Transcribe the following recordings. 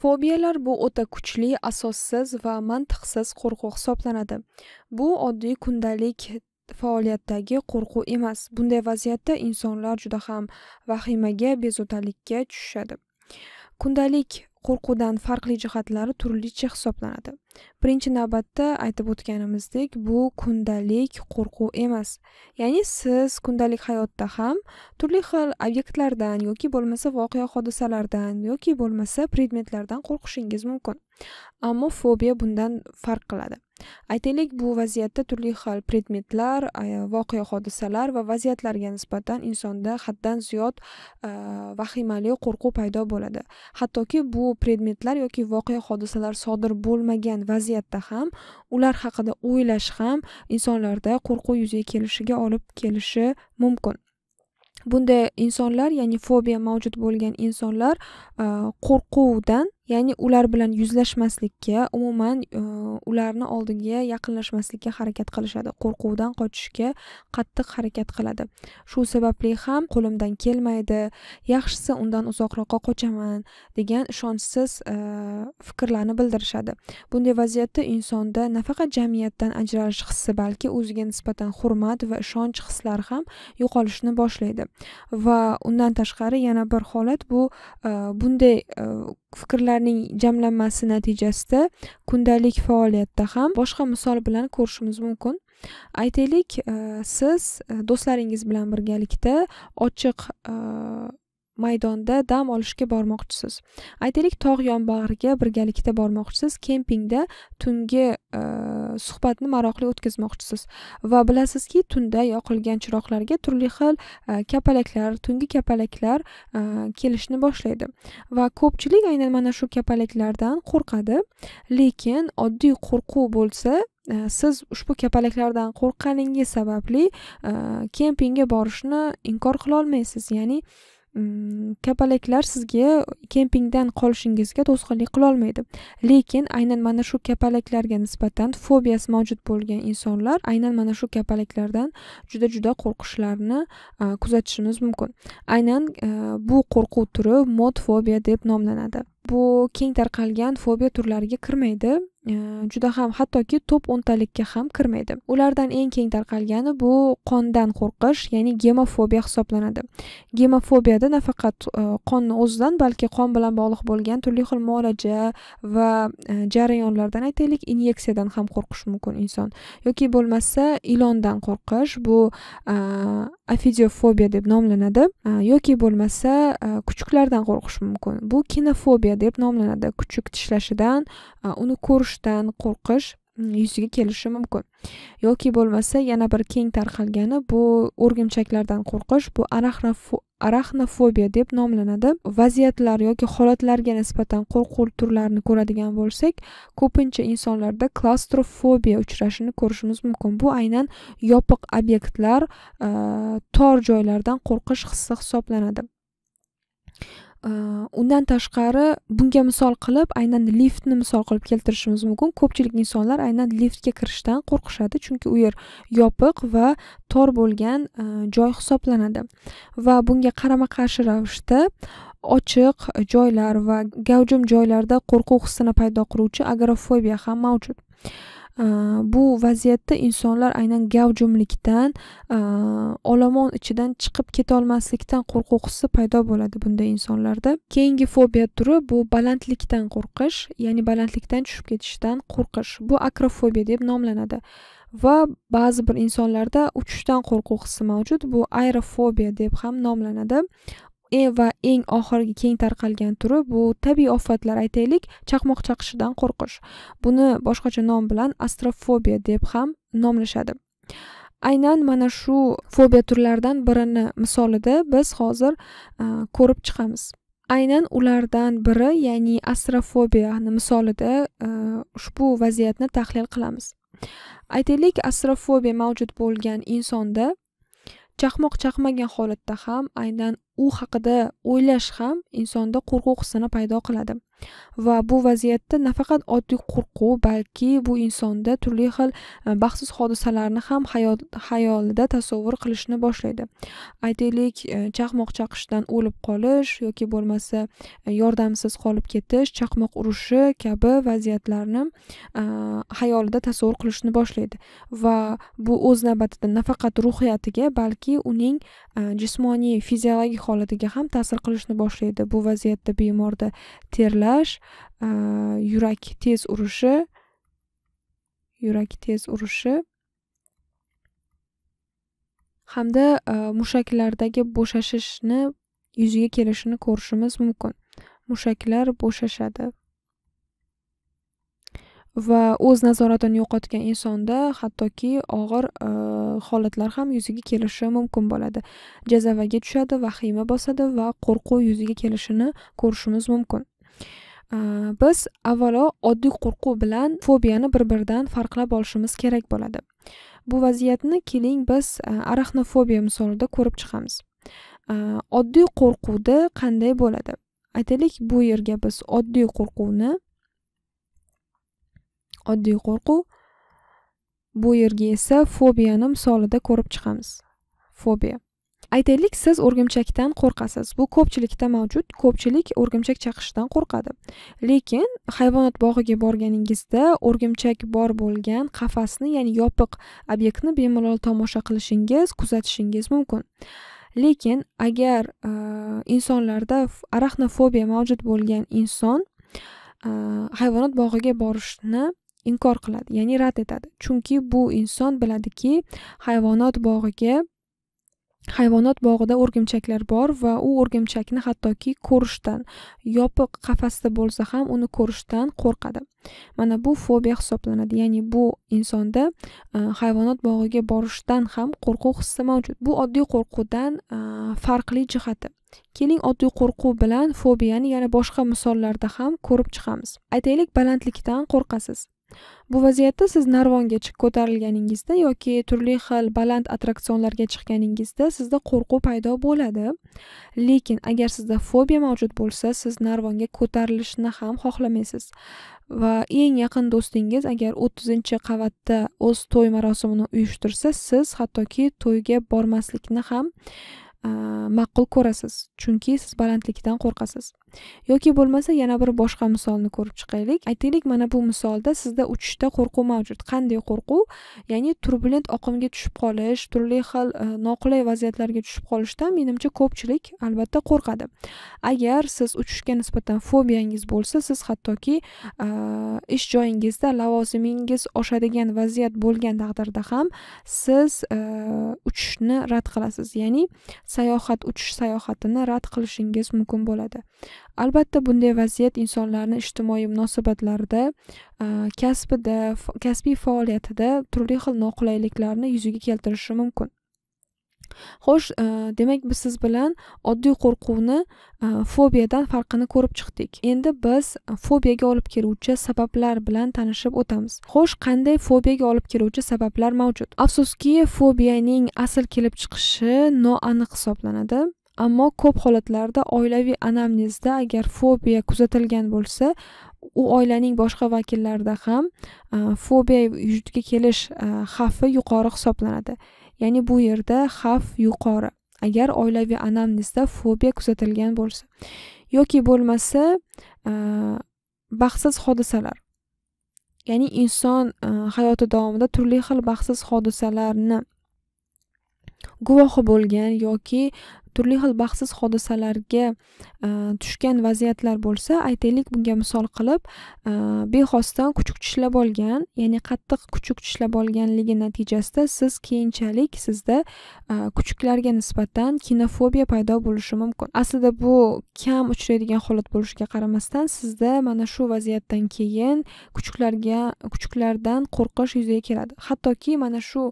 fobiyalar bu o'ta kuchli asossiz va mantiqsiz qo'rquv hisoblanadi bu oddiy kundalik faoliyatdagi qo'rquv emas bunday vaziyatda insonlar juda ham vahimaga bezovtalikka tushishadi kundalik qo'rquvdan farqli jihatlari turlicha hisoblanadi birinchi navbatda aytib o'tganimizdek bu kundalik qo'rquv emas ya'ni siz kundalik hayotda ham turli xil obyektlardan yoki bo'lmasa voqea hodisalardan yoki bo'lmasa predmetlardan qo'rqishingiz mumkin ammo fobiya bundan farq qiladi aytaylik bu vaziyatda turli xil predmetlar voqea hodisalar va vaziyatlarga nisbatan insonda haddan ziyod vahimali qo'rquv paydo bo'ladi hattoki bu predmetlar yoki voqea hodisalar sodir bo'lmagan vaziyatda ham ular haqida o'ylash ham insonlarda qo'rquv yuzaga kelishiga olib kelishi mumkin bunday insonlar ya'ni fobiya mavjud bo'lgan insonlar qo'rquvdan ya'ni ular bilan yuzlashmaslikka umuman e, ularni oldiga yaqinlashmaslikka harakat qilishadi qo'rquvdan qochishga qattiq harakat qiladi shu sababli ham qo'limdan kelmaydi yaxshisi undan uzoqroqqa qochaman degan ishonchsiz e, fikrlarni bildirishadi bunday vaziyatda insonda nafaqat jamiyatdan ajralish hissi balki o'ziga nisbatan hurmat va ishonch hislari ham yo'qolishni boshlaydi va undan tashqari yana bir holat bu e, bunday fikrlarning jamlanmasi natijasida kundalik faoliyatda ham boshqa misol bilan ko'rishimiz mumkin aytaylik e, siz e, do'stlaringiz bilan birgalikda ochiq e, maydonda dam olishga bormoqchisiz aytaylik tog' yonbag'riga birgalikda bormoqchisiz kempingda tungi e, suhbatni maroqli o'tkazmoqchisiz va bilasizki tunda yoqilgan chiroqlarga turli xil e, kapalaklar tungi kapalaklar e, kelishni boshlaydi va ko'pchilik aynan mana shu kapalaklardan qo'rqadi lekin oddiy qo'rquv bo'lsa e, siz ushbu kapalaklardan qo'rqqaningiz sababli e, kempingga borishni inkor qilolmaysiz ya'ni kapalaklar sizga kempingdan qolishingizga to'sqinlik qilolmaydi lekin aynan mana shu kapalaklarga nisbatan fobiyasi mavjud bo'lgan insonlar aynan mana shu kapalaklardan juda juda qo'rqishlarini kuzatishimiz mumkin aynan e, bu qo'rquv turi mod fobiya deb nomlanadi bu keng tarqalgan fobiya turlariga kirmaydi Э, juda ham hattoki top o'ntalikka ham kirmaydi ulardan eng keng tarqalgani bu qondan qo'rqish ya'ni gemofobiya hisoblanadi gemofobiyada nafaqat e, qonni o'zidan balki qon bilan bog'liq bo'lgan turli xil muolaja va e, jarayonlardan aytaylik inyeksiyadan ham qo'rqishi mumkin inson yoki bo'lmasa ilondan qo'rqish bu e, afidiofobiya deb nomlanadi yoki bo'lmasa kuchuklardan qo'rqish mumkin bu kinofobiya deb nomlanadi kuchuk tishlashidan uni ko'rish urushdan qo'rqish mm, yuzaga kelishi mumkin yoki bo'lmasa yana bir keng tarqalgani bu o'rgimchaklardan qo'rqish bu arachnofobiya deb nomlanadi vaziyatlar yoki holatlarga nisbatan qo'rquv turlarini ko'radigan bo'lsak ko'pincha insonlarda klastrofobiya uchrashini ko'rishimiz mumkin bu aynan yopiq obyektlar tor joylardan qo'rqish hissi hisoblanadi Э, undan tashqari bunga misol qilib aynan liftni misol qilib keltirishimiz mumkin ko'pchilik insonlar aynan liftga kirishdan qo'rqishadi chunki u yer yopiq va tor bo'lgan e, joy hisoblanadi va bunga qarama qarshi ravishda ochiq joylar va gavjum joylarda qo'rquv hissini paydo qiluvchi agrofobiya ham mavjud Э, bu vaziyatda insonlar aynan gavjumlikdan э, olomon ichidan chiqib ketolmaslikdan qo'rquvsi paydo bo'ladi bunday insonlarda keyingi fobiya turi bu balandlikdan qo'rqish ya'ni balandlikdan tushib ketishdan qo'rqish bu akrofobiya deb nomlanadi va ba'zi bir insonlarda uchishdan qo'rquv hissi mavjud bu aerofobiya deb ham nomlanadi e va eng oxirgi keng tarqalgan turi bu tabiiy ofatlar aytaylik chaqmoq chaqishidan qo'rqish buni boshqacha nom bilan astrofobiya deb ham nomlashadi aynan mana shu fobiya turlaridan birini misolida biz hozir ko'rib chiqamiz aynan ulardan biri ya'ni astrofobiyani misolida ushbu vaziyatni tahlil qilamiz aytaylik astrofobiya mavjud bo'lgan insonda chaqmoq chaqmagan holatda ham aynan u haqida o'ylash ham insonda qo'rquv hissini paydo qiladi va bu vaziyatda nafaqat oddiy qo'rquv balki bu insonda turli xil e, baxtsiz hodisalarni ham hayolida tasavvur qilishni boshlaydi aytaylik e, chaqmoq chaqishdan o'lib qolish yoki bo'lmasa e, yordamsiz qolib ketish chaqmoq urishi kabi vaziyatlarni hayolida tasavvur qilishni boshlaydi va bu o'z navbatida nafaqat ruhiyatiga balki uning jismoniy fiziologik holatiga ham ta'sir qilishni boshlaydi bu vaziyatda bemorda terlash yurak tez urishi yurak tez urishi hamda mushaklardagi bo'shashishni yuzaga kelishini ko'rishimiz mumkin mushaklar bo'shashadi va o'z nazoratini yo'qotgan insonda hattoki og'ir e, holatlar ham yuzaga kelishi mumkin bo'ladi jazavaga tushadi vahima bosadi va qo'rquv yuzaga kelishini ko'rishimiz mumkin e, biz avvalo oddiy qo'rquv bilan fobiyani bir biridan farqlab olishimiz kerak bo'ladi bu vaziyatni keling biz e, araxnofobiya misolida ko'rib chiqamiz oddiy qo'rquvda qanday bo'ladi aytaylik bu yerga biz oddiy qo'rquvni oddiy qo'rquv bu yerga esa fobiyani misolida ko'rib chiqamiz fobiya aytaylik siz o'rgimchakdan qo'rqasiz bu ko'pchilikda mavjud ko'pchilik o'rgimchak chaqishidan qo'rqadi lekin hayvonot bog'iga borganingizda o'rgimchak bor bo'lgan qafasni ya'ni yopiq obyektni bemalol tomosha qilishingiz kuzatishingiz mumkin lekin agar e, insonlarda araxnofobiya mavjud bo'lgan inson e, hayvonot bog'iga borishni inkor qiladi ya'ni rad etadi chunki bu inson biladiki hayvonot bog'iga hayvonot bog'ida o'rgimchaklar bor va u o'rgimchakni hattoki ko'rishdan yopiq qafasda bo'lsa ham uni ko'rishdan qo'rqadi mana bu fobiya hisoblanadi ya'ni bu insonda e, hayvonot bog'iga borishdan ham qo'rquv hissi mavjud bu oddiy qo'rquvdan e, farqli jihati keling oddiy qo'rquv bilan fobiyani yana boshqa misollarda ham ko'rib chiqamiz aytaylik balandlikdan qo'rqasiz bu vaziyatda siz narvonga ko'tarilganingizda yoki turli xil baland attraksionlarga chiqqaningizda sizda qo'rquv paydo bo'ladi lekin agar sizda fobiya mavjud bo'lsa siz narvonga ko'tarilishni ham xohlamaysiz va eng yaqin do'stingiz agar o'ttizinchi qavatda o'z to'y marosimini uyushtirsa siz hattoki to'yga bormaslikni ham ma'qul ko'rasiz chunki siz balandlikdan qo'rqasiz yoki bo'lmasa yana bir boshqa misolni ko'rib chiqaylik aytaylik mana bu misolda sizda uchishda qo'rquv mavjud qanday qo'rquv ya'ni turbulent oqimga tushib qolish turli xil e, noqulay vaziyatlarga tushib qolishdan menimcha ko'pchilik albatta qo'rqadi agar siz uchishga nisbatan fobiyangiz bo'lsa siz hattoki e, ish joyingizda lavozimingiz oshadigan vaziyat bo'lgan taqdirda ham siz e, uchishni rad qilasiz ya'ni sayohat uchish sayohatini rad qilishingiz mumkin bo'ladi albatta bunday vaziyat insonlarni ijtimoiy munosabatlarda kasbida kasbiy faoliyatida turli xil noqulayliklarni yuzaga keltirishi mumkin xo'sh demak biz siz bilan oddiy qo'rquvni fobiyadan farqini ko'rib chiqdik endi biz fobiyaga olib keluvchi sabablar bilan tanishib o'tamiz xo'sh qanday fobiyaga olib keluvchi sabablar mavjud afsuski fobiyaning asl kelib chiqishi noaniq hisoblanadi ammo ko'p holatlarda oilaviy anamnezda agar fobiya kuzatilgan bo'lsa u oilaning boshqa vakillarida ham fobiya vujudga kelish xavfi yuqori hisoblanadi ya'ni bu yerda xavf yuqori agar oilaviy anamnezda fobiya kuzatilgan bo'lsa yoki bo'lmasa baxtsiz hodisalar ya'ni inson hayoti davomida turli xil baxtsiz hodisalarni guvohi bo'lgan yoki turli xil baxtsiz hodisalarga e, tushgan vaziyatlar bo'lsa aytaylik bunga misol qilib e, bexosdan kuchuk tishlab olgan ya'ni qattiq kuchuk tishlab olganligi natijasida siz keyinchalik sizda e, kuchuklarga nisbatan kinofobiya paydo bo'lishi mumkin aslida bu kam uchraydigan holat bo'lishiga qaramasdan sizda mana shu vaziyatdan keyin kuchuklarga kuchuklardan qo'rqish yuzaga keladi hattoki mana shu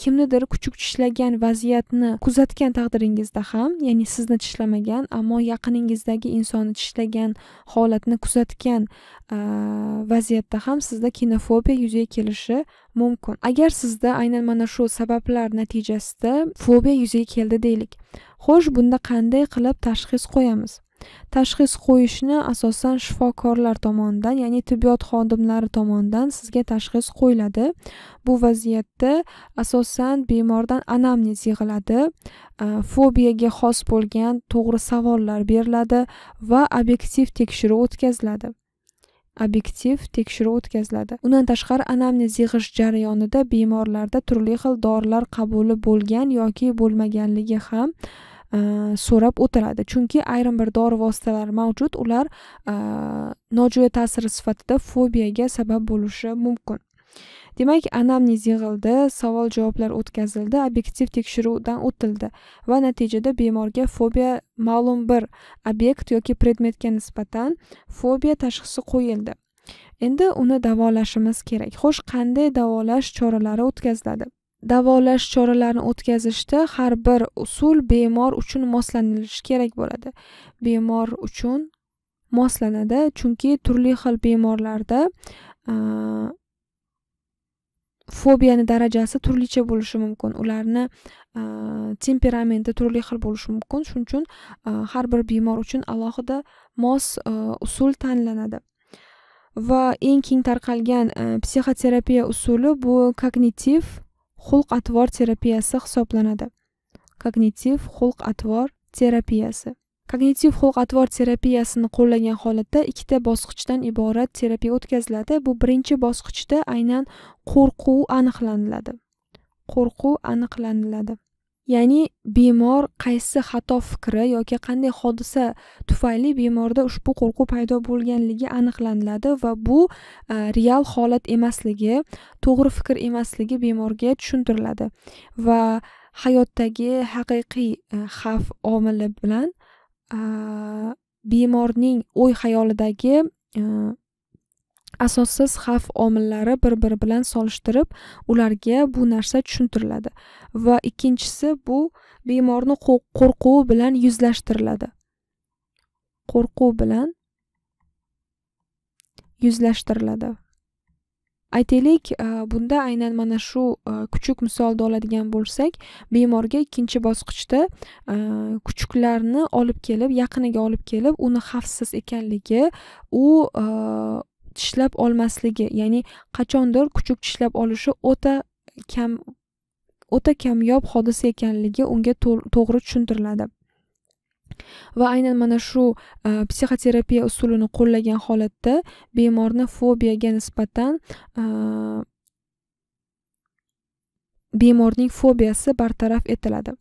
kimnidir kuchuk tishlagan vaziyatni kuzatgan taqdiringiz tishlaganingizda ham ya'ni sizni tishlamagan ammo yaqiningizdagi insonni tishlagan holatni kuzatgan vaziyatda ham sizda kinofobiya yuzaga kelishi mumkin agar sizda aynan mana shu sabablar natijasida fobiya yuzaga keldi deylik xo'sh bunda qanday qilib tashxis qo'yamiz tashxis qo'yishni asosan shifokorlar tomonidan ya'ni tibbiyot xodimlari tomonidan sizga tashxis qo'yiladi bu vaziyatda asosan bemordan anamnez yig'iladi fobiyaga xos bo'lgan to'g'ri savollar beriladi va obyektiv tekshiruv o'tkaziladi obyektiv tekshiruv o'tkaziladi undan tashqari anamnez yig'ish jarayonida bemorlarda turli xil dorilar qabuli bo'lgan yoki bo'lmaganligi ham Э, so'rab o'tiladi chunki ayrim bir dori vositalari mavjud ular э, nojo'ya ta'siri sifatida fobiyaga sabab bo'lishi mumkin demak anamnez yig'ildi savol javoblar o'tkazildi obyektiv tekshiruvdan o'tildi va natijada bemorga fobiya ma'lum bir obyekt yoki predmetga nisbatan fobiya tashxisi qo'yildi endi uni davolashimiz kerak xo'sh qanday davolash choralari o'tkaziladi davolash choralarini o'tkazishda har bir usul bemor uchun moslanilishi kerak bo'ladi bemor uchun moslanadi chunki turli xil bemorlarda fobiyani darajasi turlicha bo'lishi mumkin ularni temperamenti turli xil bo'lishi mumkin shuning uchun har bir bemor uchun alohida mos usul tanlanadi va eng keng tarqalgan psixoterapiya usuli bu kognitiv xulq atvor terapiyasi hisoblanadi kognitiv xulq atvor terapiyasi kognitiv xulq atvor terapiyasini qo'llagan holatda ikkita bosqichdan iborat terapiya o'tkaziladi bu birinchi bosqichda aynan qo'rquv aniqlaniladi qo'rquv aniqlaniladi ya'ni bemor qaysi xato fikri yoki qanday hodisa tufayli bemorda ushbu qo'rquv paydo bo'lganligi aniqlaniladi va bu e, real holat emasligi to'g'ri fikr emasligi bemorga tushuntiriladi va hayotdagi haqiqiy e, xavf omili bilan e, bemorning o'y xayolidagi asossiz xavf omillari bir biri bilan solishtirib ularga bu narsa tushuntiriladi va ikkinchisi bu bemorni qo'rquvi bilan yuzlashtiriladi qo'rquv bilan yuzlashtiriladi aytaylik e, bunda aynan mana shu e, kuchuk misolida oladigan bo'lsak bemorga ikkinchi bosqichda e, kuchuklarni olib kelib yaqiniga olib kelib uni xavfsiz ekanligi u tishlab olmasligi ya'ni qachondir kuchuk tishlab olishi o'ta kam o'ta kamyob hodisa ekanligi unga to'g'ri tushuntiriladi va aynan mana shu e, psixoterapiya usulini qo'llagan holatda bemorni fobiyaga nisbatan e, bemorning fobiyasi bartaraf etiladi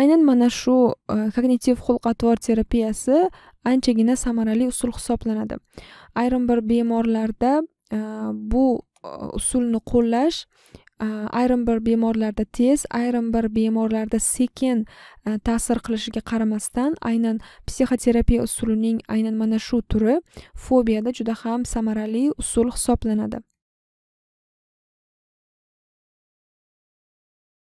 aynan mana shu e, kognitiv xulq atvor terapiyasi anchagina samarali usul hisoblanadi ayrim bir bemorlarda e, bu e, usulni qo'llash ayrim bir bemorlarda tez ayrim bir bemorlarda sekin ta'sir qilishiga qaramasdan aynan psixoterapiya usulining aynan mana shu turi fobiyada juda ham samarali usul hisoblanadi